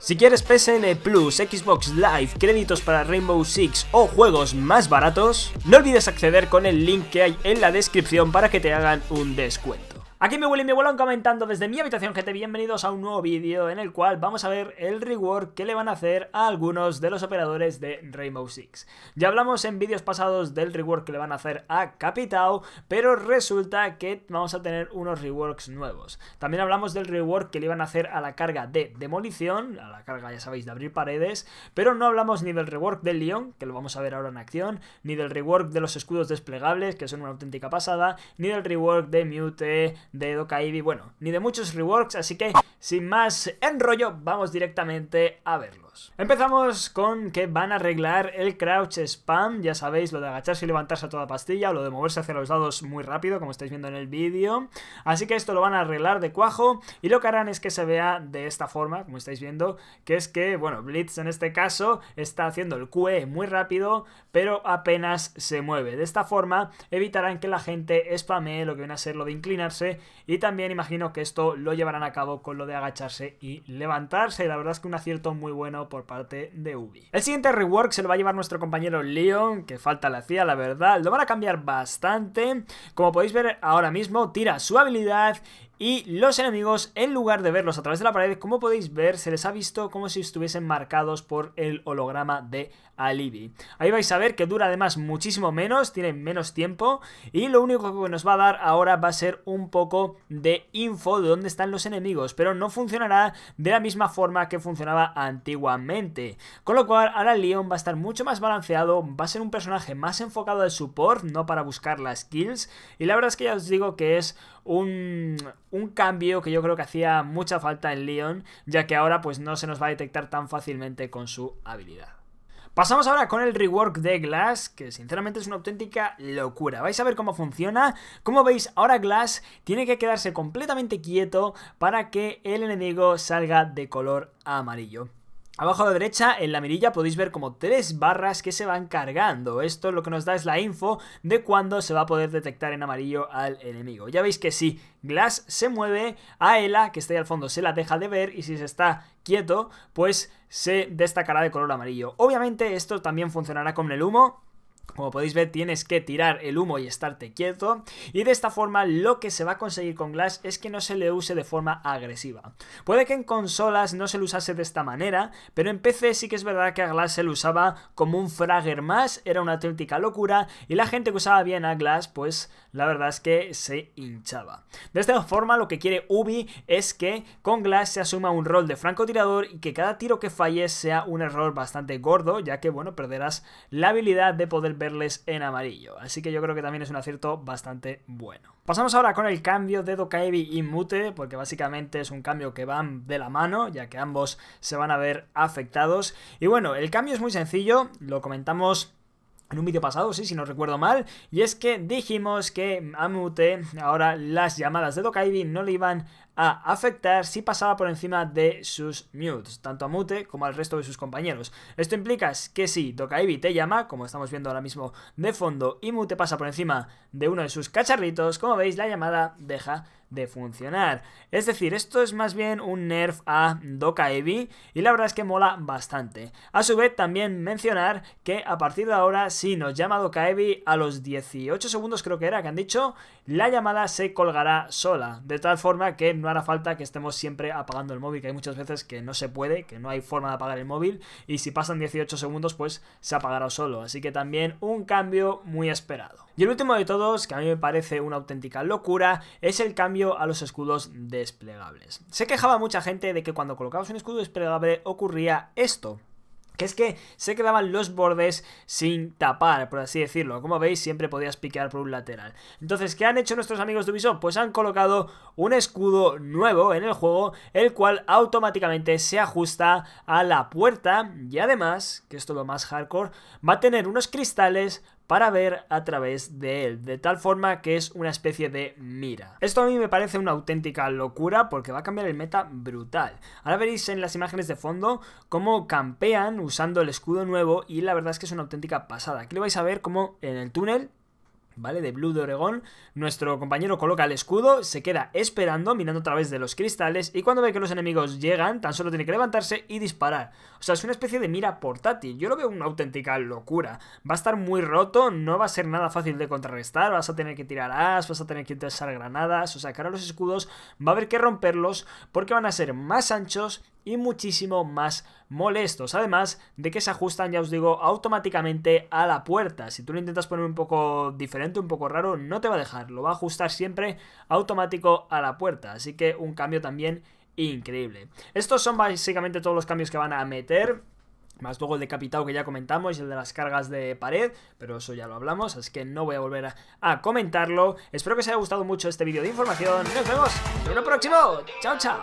Si quieres PSN Plus, Xbox Live, créditos para Rainbow Six o juegos más baratos, no olvides acceder con el link que hay en la descripción para que te hagan un descuento. Aquí me y mi vuelan comentando desde mi habitación, gente, bienvenidos a un nuevo vídeo en el cual vamos a ver el rework que le van a hacer a algunos de los operadores de Rainbow Six. Ya hablamos en vídeos pasados del rework que le van a hacer a Capitao, pero resulta que vamos a tener unos reworks nuevos. También hablamos del rework que le iban a hacer a la carga de demolición, a la carga ya sabéis de abrir paredes, pero no hablamos ni del rework del León, que lo vamos a ver ahora en acción, ni del rework de los escudos desplegables, que son una auténtica pasada, ni del rework de Mute de Dokaibi, bueno, ni de muchos reworks, así que sin más enrollo, vamos directamente a verlos. Empezamos con que van a arreglar el crouch spam, ya sabéis, lo de agacharse y levantarse a toda pastilla, o lo de moverse hacia los lados muy rápido, como estáis viendo en el vídeo. Así que esto lo van a arreglar de cuajo, y lo que harán es que se vea de esta forma, como estáis viendo, que es que, bueno, Blitz en este caso está haciendo el QE muy rápido, pero apenas se mueve. De esta forma evitarán que la gente spamee lo que viene a ser lo de inclinarse y también imagino que esto lo llevarán a cabo con lo de agacharse y levantarse. Y La verdad es que un acierto muy bueno por parte de Ubi. El siguiente rework se lo va a llevar nuestro compañero Leon, que falta la CIA la verdad. Lo van a cambiar bastante. Como podéis ver ahora mismo, tira su habilidad y los enemigos, en lugar de verlos a través de la pared, como podéis ver, se les ha visto como si estuviesen marcados por el holograma de Alibi. Ahí vais a ver que dura además muchísimo menos, tiene menos tiempo. Y lo único que nos va a dar ahora va a ser un poco de info de dónde están los enemigos. Pero no funcionará de la misma forma que funcionaba antiguamente. Con lo cual, ahora Leon va a estar mucho más balanceado, va a ser un personaje más enfocado al support, no para buscar las kills. Y la verdad es que ya os digo que es un un cambio que yo creo que hacía mucha falta en Leon, ya que ahora pues no se nos va a detectar tan fácilmente con su habilidad. Pasamos ahora con el rework de Glass, que sinceramente es una auténtica locura. Vais a ver cómo funciona. Como veis, ahora Glass tiene que quedarse completamente quieto para que el enemigo salga de color amarillo. Abajo a la derecha, en la mirilla, podéis ver como tres barras que se van cargando. Esto lo que nos da es la info de cuándo se va a poder detectar en amarillo al enemigo. Ya veis que si Glass se mueve, a Ela, que está ahí al fondo, se la deja de ver y si se está quieto, pues se destacará de color amarillo. Obviamente esto también funcionará con el humo, como podéis ver, tienes que tirar el humo y estarte quieto. Y de esta forma, lo que se va a conseguir con Glass es que no se le use de forma agresiva. Puede que en consolas no se le usase de esta manera, pero en PC sí que es verdad que a Glass se le usaba como un fragger más, era una auténtica locura. Y la gente que usaba bien a Glass, pues la verdad es que se hinchaba. De esta forma, lo que quiere Ubi es que con Glass se asuma un rol de francotirador y que cada tiro que falles sea un error bastante gordo, ya que, bueno, perderás la habilidad de poder verles en amarillo. Así que yo creo que también es un acierto bastante bueno. Pasamos ahora con el cambio de Dokaibi y Mute, porque básicamente es un cambio que van de la mano, ya que ambos se van a ver afectados. Y bueno, el cambio es muy sencillo, lo comentamos en un vídeo pasado, sí, si no recuerdo mal, y es que dijimos que a Mute ahora las llamadas de Dokaibi no le iban a afectar si pasaba por encima de sus mutes, tanto a Mute como al resto de sus compañeros. Esto implica que si Dokaibi te llama, como estamos viendo ahora mismo de fondo, y Mute pasa por encima de uno de sus cacharritos, como veis la llamada deja de funcionar. Es decir, esto es más bien un nerf a Dokaibi y la verdad es que mola bastante. A su vez, también mencionar que a partir de ahora, si nos llama Dokaibi a los 18 segundos creo que era que han dicho, la llamada se colgará sola, de tal forma que no hará falta que estemos siempre apagando el móvil, que hay muchas veces que no se puede, que no hay forma de apagar el móvil y si pasan 18 segundos pues se apagará solo. Así que también un cambio muy esperado. Y el último de todos, que a mí me parece una auténtica locura, es el cambio a los escudos desplegables. Se quejaba mucha gente de que cuando colocabas un escudo desplegable ocurría esto que es que se quedaban los bordes sin tapar, por así decirlo. Como veis, siempre podías piquear por un lateral. Entonces, ¿qué han hecho nuestros amigos de Ubisoft? Pues han colocado un escudo nuevo en el juego, el cual automáticamente se ajusta a la puerta y además, que esto es lo más hardcore, va a tener unos cristales para ver a través de él, de tal forma que es una especie de mira. Esto a mí me parece una auténtica locura porque va a cambiar el meta brutal. Ahora veréis en las imágenes de fondo cómo campean usando el escudo nuevo y la verdad es que es una auténtica pasada. Aquí lo vais a ver como en el túnel ¿vale? De Blue de Oregón. Nuestro compañero coloca el escudo, se queda esperando, mirando a través de los cristales, y cuando ve que los enemigos llegan, tan solo tiene que levantarse y disparar. O sea, es una especie de mira portátil. Yo lo veo una auténtica locura. Va a estar muy roto, no va a ser nada fácil de contrarrestar, vas a tener que tirar as, vas a tener que usar granadas, o sea, los escudos, va a haber que romperlos porque van a ser más anchos y muchísimo más molestos. Además de que se ajustan, ya os digo, automáticamente a la puerta. Si tú lo intentas poner un poco diferente, un poco raro, no te va a dejar. Lo va a ajustar siempre automático a la puerta. Así que un cambio también increíble. Estos son básicamente todos los cambios que van a meter. Más luego el decapitado que ya comentamos y el de las cargas de pared, pero eso ya lo hablamos, así que no voy a volver a, comentarlo. Espero que os haya gustado mucho este vídeo de información. Nos vemos en uno próximo. Chao, chao.